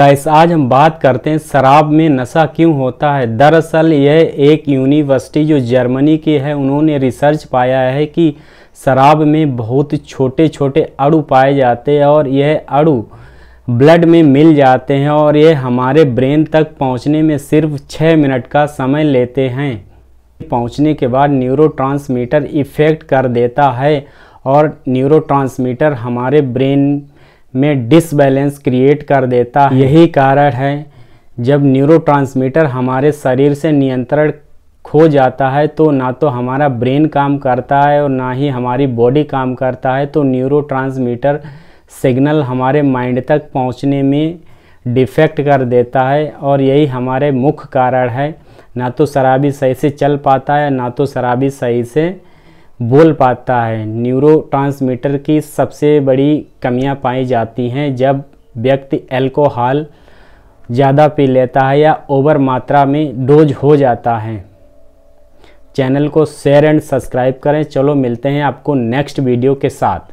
guys आज हम बात करते हैं शराब में नशा क्यों होता है दरअसल यह एक यूनिवर्सिटी जो जर्मनी की है उन्होंने रिसर्च पाया है कि शराब में बहुत छोटे छोटे अड़ु पाए जाते हैं और यह अड़ु ब्लड में मिल जाते हैं और यह हमारे ब्रेन तक पहुंचने में सिर्फ छः मिनट का समय लेते हैं पहुंचने के बाद न्यूरो इफ़ेक्ट कर देता है और न्यूरो हमारे ब्रेन में डिसबैलेंस क्रिएट कर देता है यही कारण है जब न्यूरोट्रांसमीटर हमारे शरीर से नियंत्रण खो जाता है तो ना तो हमारा ब्रेन काम करता है और ना ही हमारी बॉडी काम करता है तो न्यूरोट्रांसमीटर सिग्नल हमारे माइंड तक पहुंचने में डिफेक्ट कर देता है और यही हमारे मुख्य कारण है ना तो शराबी सही से चल पाता है ना तो शराबी सही से बोल पाता है न्यूरोट्रांसमीटर की सबसे बड़ी कमियां पाई जाती हैं जब व्यक्ति एल्कोहल ज़्यादा पी लेता है या ओवर मात्रा में डोज हो जाता है चैनल को शेयर एंड सब्सक्राइब करें चलो मिलते हैं आपको नेक्स्ट वीडियो के साथ